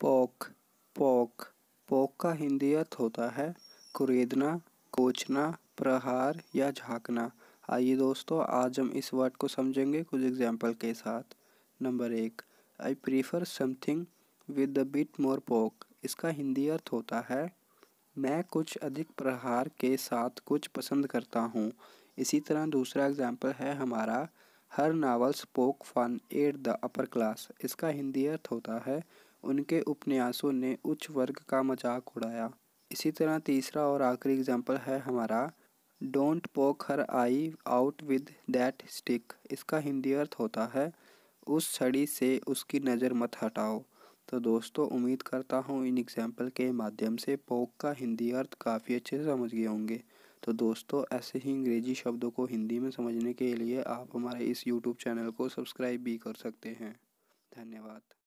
पोक पोक पोक का हिंदी अर्थ होता है कुरेदना कोचना प्रहार या झांकना आइए दोस्तों आज हम इस वर्ड को समझेंगे कुछ एग्जाम्पल के साथ नंबर एक I prefer something with the bit more poke इसका हिंदी अर्थ होता है मैं कुछ अधिक प्रहार के साथ कुछ पसंद करता हूँ इसी तरह दूसरा एग्जाम्पल है हमारा her novels poke fun at the upper class इसका हिंदी अर्थ होता है उनके उपन्यासों ने उच्च वर्ग का मजाक उड़ाया इसी तरह तीसरा और आखिरी एग्जाम्पल है हमारा don't poke her eye out with that stick इसका हिंदी अर्थ होता है उस छड़ी से उसकी नज़र मत हटाओ तो दोस्तों उम्मीद करता हूँ इन एग्जाम्पल के माध्यम से पोक का हिंदी अर्थ काफ़ी अच्छे से समझ गए होंगे तो दोस्तों ऐसे ही अंग्रेजी शब्दों को हिंदी में समझने के लिए आप हमारे इस यूट्यूब चैनल को सब्सक्राइब भी कर सकते हैं धन्यवाद